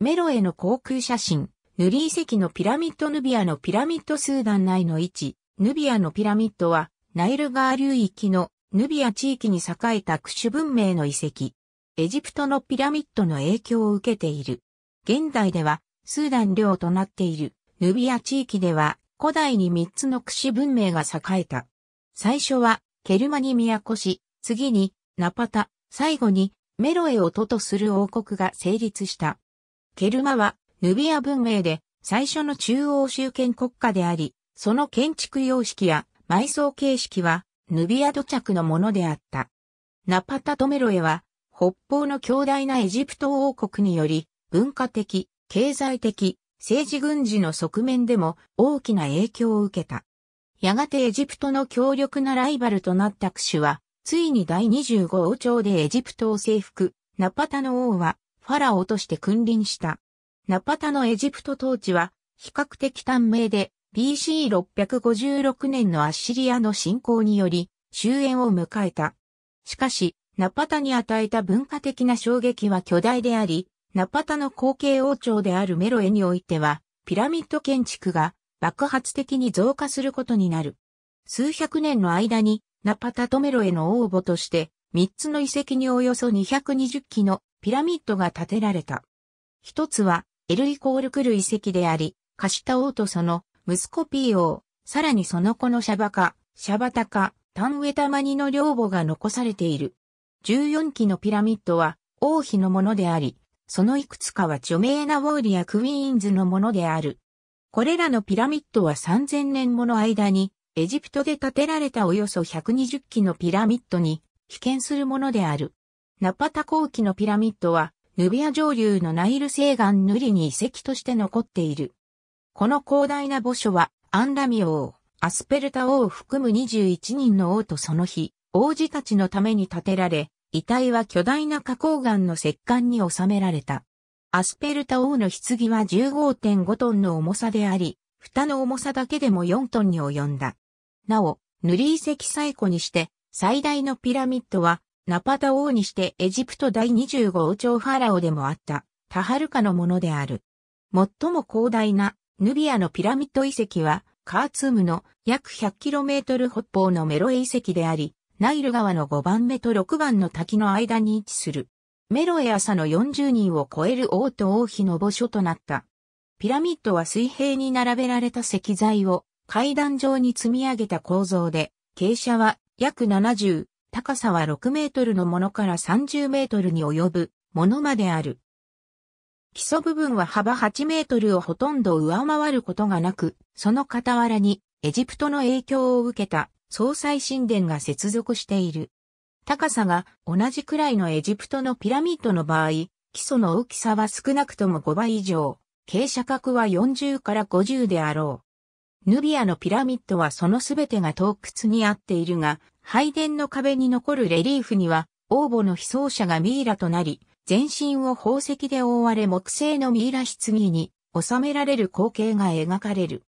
メロへの航空写真、ヌリ遺跡のピラミッドヌビアのピラミッドスーダン内の位置、ヌビアのピラミッドは、ナイル川流域のヌビア地域に栄えたクシュ文明の遺跡。エジプトのピラミッドの影響を受けている。現代では、スーダン領となっているヌビア地域では、古代に3つのクシュ文明が栄えた。最初は、ケルマニ都市、次に、ナパタ、最後に、メロエを都とする王国が成立した。ケルマは、ヌビア文明で最初の中央集権国家であり、その建築様式や埋葬形式は、ヌビア土着のものであった。ナパタトメロエは、北方の強大なエジプト王国により、文化的、経済的、政治軍事の側面でも大きな影響を受けた。やがてエジプトの強力なライバルとなったクシュは、ついに第25王朝でエジプトを征服、ナパタの王はファラオとして君臨した。ナパタのエジプト統治は比較的短命で BC656 年のアッシリアの侵攻により終焉を迎えた。しかし、ナパタに与えた文化的な衝撃は巨大であり、ナパタの後継王朝であるメロエにおいては、ピラミッド建築が爆発的に増加することになる。数百年の間に、ナパタとメロエの応募として、3つの遺跡におよそ220基のピラミッドが建てられた。一つは、エル・イコール・クル遺跡であり、カシタ王とその息子ピー王、さらにその子のシャバカ、シャバタカ、タンウェタマニの両母が残されている。14基のピラミッドは王妃のものであり、そのいくつかは著名なウォーリやクイーンズのものである。これらのピラミッドは3000年もの間に、エジプトで建てられたおよそ120基のピラミッドに、被験するものである。ナパタ後期のピラミッドは、ヌビア上流のナイル西岸ヌリに遺跡として残っている。この広大な墓所は、アンラミ王、アスペルタ王を含む21人の王とその日、王子たちのために建てられ、遺体は巨大な花崗岩の石棺に収められた。アスペルタ王の棺は15.5トンの重さであり、蓋の重さだけでも4トンに及んだ。なお、塗り遺跡最古にして、最大のピラミッドは、ナパタ王にしてエジプト第25王朝ファラオでもあったタハルカのものである。最も広大なヌビアのピラミッド遺跡はカーツームの約 100km 北方のメロエ遺跡であり、ナイル川の5番目と6番の滝の間に位置する。メロエ朝の40人を超える王と王妃の墓所となった。ピラミッドは水平に並べられた石材を階段状に積み上げた構造で、傾斜は約70、高さは6メートルのものから30メートルに及ぶものまである。基礎部分は幅8メートルをほとんど上回ることがなく、その傍らにエジプトの影響を受けた総裁神殿が接続している。高さが同じくらいのエジプトのピラミッドの場合、基礎の大きさは少なくとも5倍以上、傾斜角は40から50であろう。ヌビアのピラミッドはそのすべてが洞窟にあっているが、拝殿の壁に残るレリーフには、王母の被葬者がミイラとなり、全身を宝石で覆われ木製のミイラ棺に収められる光景が描かれる。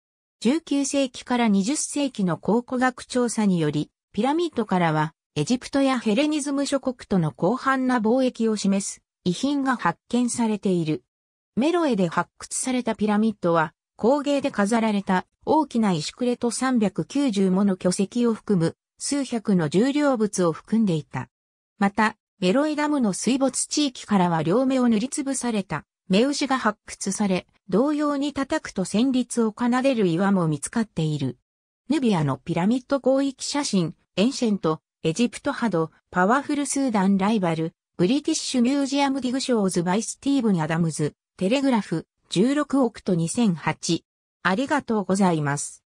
19世紀から20世紀の考古学調査により、ピラミッドからは、エジプトやヘレニズム諸国との広範な貿易を示す遺品が発見されている。メロエで発掘されたピラミッドは、工芸で飾られた大きな石くれと390もの巨石を含む数百の重量物を含んでいた。また、メロイダムの水没地域からは両目を塗りつぶされた目牛が発掘され、同様に叩くと旋律を奏でる岩も見つかっている。ヌビアのピラミッド広域写真、エンシェント、エジプト波動、パワフルスーダンライバル、ブリティッシュミュージアムディグショーズバイスティーブン・アダムズ、テレグラフ、16億と2008。ありがとうございます。